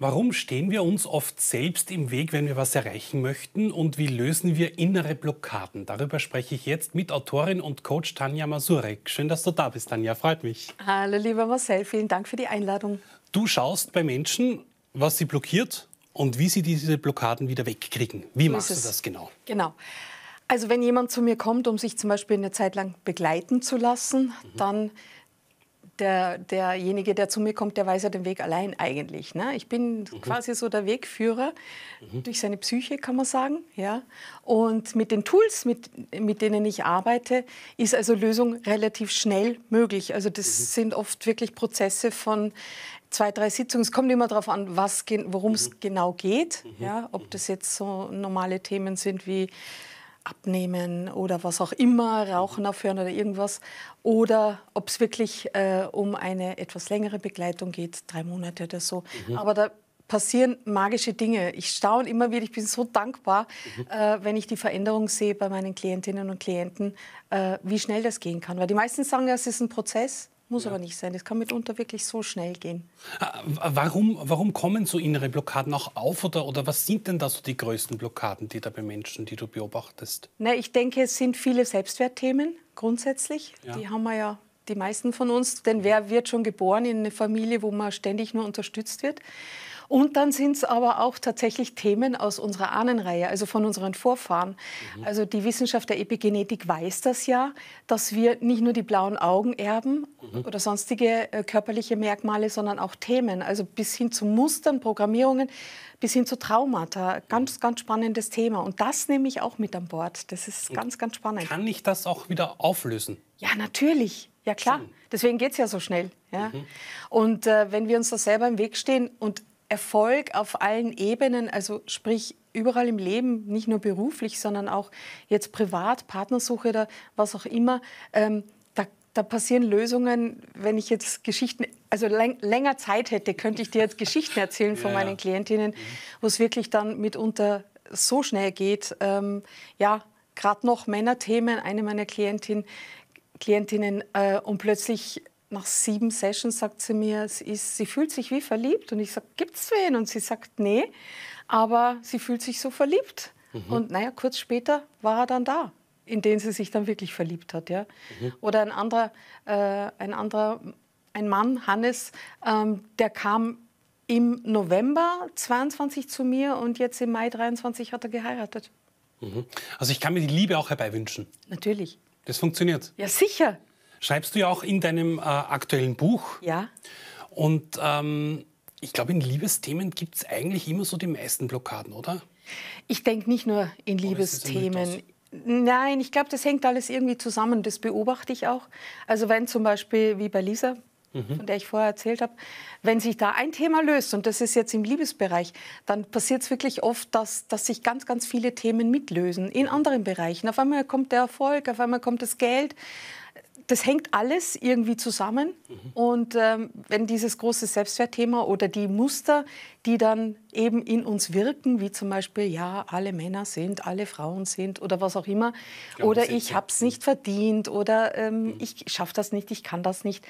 Warum stehen wir uns oft selbst im Weg, wenn wir was erreichen möchten? Und wie lösen wir innere Blockaden? Darüber spreche ich jetzt mit Autorin und Coach Tanja Masurek. Schön, dass du da bist, Tanja. Freut mich. Hallo, lieber Marcel. Vielen Dank für die Einladung. Du schaust bei Menschen, was sie blockiert und wie sie diese Blockaden wieder wegkriegen. Wie machst du das genau? Genau. Also wenn jemand zu mir kommt, um sich zum Beispiel eine Zeit lang begleiten zu lassen, mhm. dann der, derjenige, der zu mir kommt, der weiß ja den Weg allein eigentlich. Ne? Ich bin mhm. quasi so der Wegführer mhm. durch seine Psyche, kann man sagen. Ja? Und mit den Tools, mit, mit denen ich arbeite, ist also Lösung relativ schnell möglich. Also das mhm. sind oft wirklich Prozesse von zwei, drei Sitzungen. Es kommt immer darauf an, worum es mhm. genau geht. Mhm. Ja? Ob mhm. das jetzt so normale Themen sind wie Abnehmen oder was auch immer, Rauchen aufhören oder irgendwas, oder ob es wirklich äh, um eine etwas längere Begleitung geht, drei Monate oder so. Mhm. Aber da passieren magische Dinge. Ich staune immer wieder, ich bin so dankbar, mhm. äh, wenn ich die Veränderung sehe bei meinen Klientinnen und Klienten, äh, wie schnell das gehen kann. Weil die meisten sagen, ja, es ist ein Prozess. Muss ja. aber nicht sein. Das kann mitunter wirklich so schnell gehen. Ah, warum, warum kommen so innere Blockaden auch auf? Oder, oder was sind denn da so die größten Blockaden, die da bei Menschen, die du beobachtest? Na, ich denke, es sind viele Selbstwertthemen grundsätzlich. Ja. Die haben wir ja die meisten von uns. Denn wer wird schon geboren in eine Familie, wo man ständig nur unterstützt wird? Und dann sind es aber auch tatsächlich Themen aus unserer Ahnenreihe, also von unseren Vorfahren. Mhm. Also die Wissenschaft der Epigenetik weiß das ja, dass wir nicht nur die blauen Augen erben mhm. oder sonstige äh, körperliche Merkmale, sondern auch Themen, also bis hin zu Mustern, Programmierungen, bis hin zu Traumata. Ganz, mhm. ganz spannendes Thema. Und das nehme ich auch mit an Bord. Das ist Und ganz, ganz spannend. Kann ich das auch wieder auflösen? Ja, natürlich. Ja, klar. Deswegen geht es ja so schnell. Ja? Mhm. Und äh, wenn wir uns da selber im Weg stehen und Erfolg auf allen Ebenen, also sprich überall im Leben, nicht nur beruflich, sondern auch jetzt privat, Partnersuche oder was auch immer, ähm, da, da, passieren Lösungen, wenn ich jetzt Geschichten, also läng, länger Zeit hätte, könnte ich dir jetzt Geschichten erzählen von ja. meinen Klientinnen, mhm. wo es wirklich dann mitunter so schnell geht. Ähm, ja, gerade noch Männerthemen, eine meiner Klientin, Klientinnen äh, und plötzlich nach sieben Sessions sagt sie mir, es ist, sie fühlt sich wie verliebt. Und ich sage, gibt es wen? Und sie sagt, nee, aber sie fühlt sich so verliebt. Mhm. Und naja, kurz später war er dann da, in den sie sich dann wirklich verliebt hat. Ja? Mhm. Oder ein anderer, äh, ein anderer, ein Mann, Hannes, ähm, der kam im November 22 zu mir und jetzt im Mai 23 hat er geheiratet. Mhm. Also ich kann mir die Liebe auch herbeiwünschen. Natürlich. Das funktioniert. Ja, sicher schreibst du ja auch in deinem äh, aktuellen Buch. Ja. Und ähm, ich glaube, in Liebesthemen gibt es eigentlich immer so die meisten Blockaden, oder? Ich denke nicht nur in Liebesthemen. Nein, ich glaube, das hängt alles irgendwie zusammen. Das beobachte ich auch. Also wenn zum Beispiel wie bei Lisa, mhm. von der ich vorher erzählt habe, wenn sich da ein Thema löst und das ist jetzt im Liebesbereich, dann passiert es wirklich oft, dass, dass sich ganz, ganz viele Themen mitlösen in anderen Bereichen. Auf einmal kommt der Erfolg, auf einmal kommt das Geld, das hängt alles irgendwie zusammen. Mhm. Und ähm, wenn dieses große Selbstwertthema oder die Muster, die dann eben in uns wirken, wie zum Beispiel, ja, alle Männer sind, alle Frauen sind oder was auch immer, ich oder ich, ich habe es nicht verdient oder ähm, mhm. ich schaffe das nicht, ich kann das nicht,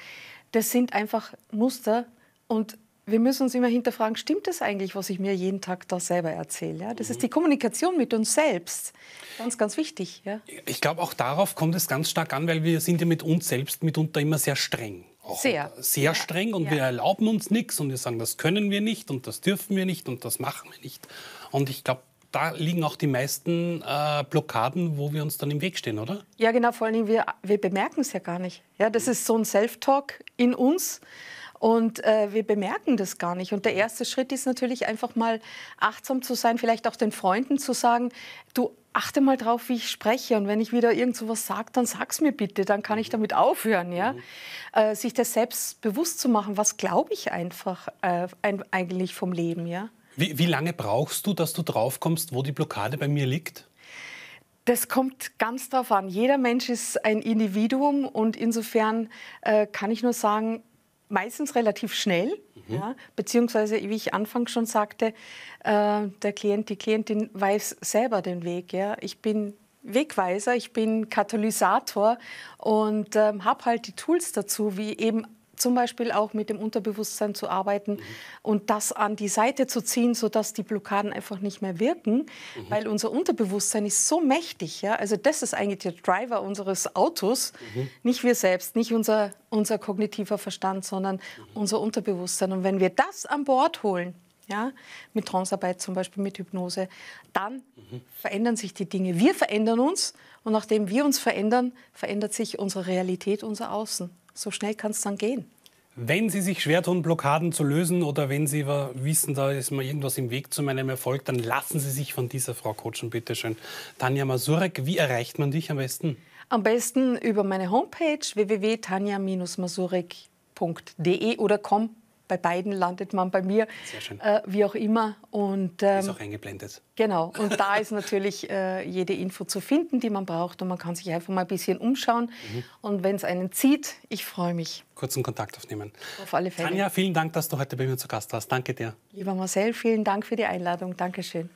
das sind einfach Muster und wir müssen uns immer hinterfragen, stimmt das eigentlich, was ich mir jeden Tag da selber erzähle? Ja? Das mhm. ist die Kommunikation mit uns selbst. Ganz, ganz wichtig. Ja? Ich glaube, auch darauf kommt es ganz stark an, weil wir sind ja mit uns selbst mitunter immer sehr streng. Auch sehr. Sehr ja. streng und wir erlauben uns nichts und wir sagen, das können wir nicht und das dürfen wir nicht und das machen wir nicht. Und ich glaube, da liegen auch die meisten äh, Blockaden, wo wir uns dann im Weg stehen, oder? Ja, genau, vor allen Dingen, wir, wir bemerken es ja gar nicht. Ja, das mhm. ist so ein Self-Talk in uns. Und äh, wir bemerken das gar nicht. Und der erste Schritt ist natürlich einfach mal achtsam zu sein, vielleicht auch den Freunden zu sagen, du achte mal drauf, wie ich spreche. Und wenn ich wieder irgend so sage, dann sag's mir bitte, dann kann ich mhm. damit aufhören. Ja? Mhm. Äh, sich das selbst bewusst zu machen, was glaube ich einfach äh, eigentlich vom Leben. Ja? Wie, wie lange brauchst du, dass du draufkommst, wo die Blockade bei mir liegt? Das kommt ganz drauf an. Jeder Mensch ist ein Individuum und insofern äh, kann ich nur sagen, meistens relativ schnell, mhm. ja, beziehungsweise, wie ich anfangs schon sagte, äh, der Klient, die Klientin weiß selber den Weg. Ja. Ich bin Wegweiser, ich bin Katalysator und ähm, habe halt die Tools dazu, wie eben zum Beispiel auch mit dem Unterbewusstsein zu arbeiten mhm. und das an die Seite zu ziehen, sodass die Blockaden einfach nicht mehr wirken, mhm. weil unser Unterbewusstsein ist so mächtig. Ja? Also das ist eigentlich der Driver unseres Autos, mhm. nicht wir selbst, nicht unser, unser kognitiver Verstand, sondern unser Unterbewusstsein. Und wenn wir das an Bord holen, ja, mit Transarbeit zum Beispiel, mit Hypnose, dann mhm. verändern sich die Dinge. Wir verändern uns und nachdem wir uns verändern, verändert sich unsere Realität, unser Außen so schnell kann es dann gehen. Wenn Sie sich schwer tun, Blockaden zu lösen oder wenn Sie wissen, da ist mal irgendwas im Weg zu meinem Erfolg, dann lassen Sie sich von dieser Frau coachen, bitte schön. Tanja Masurek, wie erreicht man dich am besten? Am besten über meine Homepage www.tanja-masurek.de oder komm bei beiden landet man bei mir, Sehr schön. Äh, wie auch immer. Und, ähm, ist auch eingeblendet. Genau. Und da ist natürlich äh, jede Info zu finden, die man braucht. Und man kann sich einfach mal ein bisschen umschauen. Mhm. Und wenn es einen zieht, ich freue mich. Kurzen Kontakt aufnehmen. Auf alle Fälle. Tanja, vielen Dank, dass du heute bei mir zu Gast warst. Danke dir. Lieber Marcel, vielen Dank für die Einladung. Dankeschön.